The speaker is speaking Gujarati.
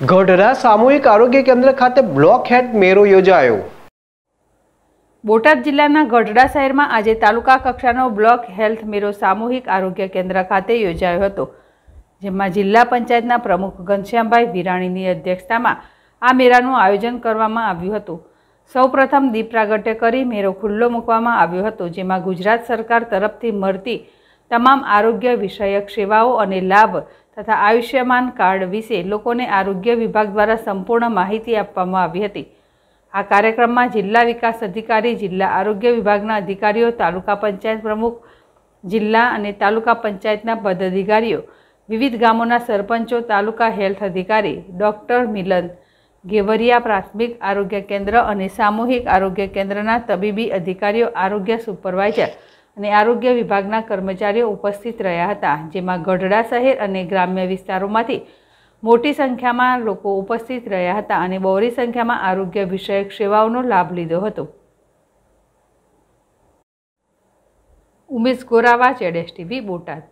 ગઢડા સામૂહિક આરોગ્ય કેન્દ્ર ખાતે બ્લોક હેડ મેળો યોજાયો બોટાદ જિલ્લાના ગઢડા શહેરમાં આજે તાલુકા કક્ષાનો બ્લોક હેલ્થ મેળો સામૂહિક આરોગ્ય કેન્દ્ર ખાતે યોજાયો હતો જેમાં જિલ્લા પંચાયતના પ્રમુખ ઘનશ્યામભાઈ વિરાણીની અધ્યક્ષતામાં આ મેળાનું આયોજન કરવામાં આવ્યું હતું સૌપ્રથમ દીપ પ્રાગટ્ય કરી મેળો ખુલ્લો મૂકવામાં આવ્યો હતો જેમાં ગુજરાત સરકાર તરફથી મળતી તમામ આરોગ્ય વિષયક સેવાઓ અને લાભ તથા આયુષ્યમાન કાર્ડ વિશે લોકોને આરોગ્ય વિભાગ દ્વારા સંપૂર્ણ માહિતી આપવામાં આવી હતી આ કાર્યક્રમમાં જિલ્લા વિકાસ અધિકારી જિલ્લા આરોગ્ય વિભાગના અધિકારીઓ તાલુકા પંચાયત પ્રમુખ જિલ્લા અને તાલુકા પંચાયતના પદાધિકારીઓ વિવિધ ગામોના સરપંચો તાલુકા હેલ્થ અધિકારી ડૉક્ટર મિલન ઘેવરિયા પ્રાથમિક આરોગ્ય કેન્દ્ર અને સામૂહિક આરોગ્ય કેન્દ્રના તબીબી અધિકારીઓ આરોગ્ય સુપરવાઇઝર અને આરોગ્ય વિભાગના કર્મચારીઓ ઉપસ્થિત રહ્યા હતા જેમાં ગઢડા શહેર અને ગ્રામ્ય વિસ્તારોમાંથી મોટી સંખ્યામાં લોકો ઉપસ્થિત રહ્યા હતા અને બહોળી સંખ્યામાં આરોગ્ય વિષયક સેવાઓનો લાભ લીધો હતો ઉમેશ ગોરાવા ચેડેશ ટીવી બોટાદ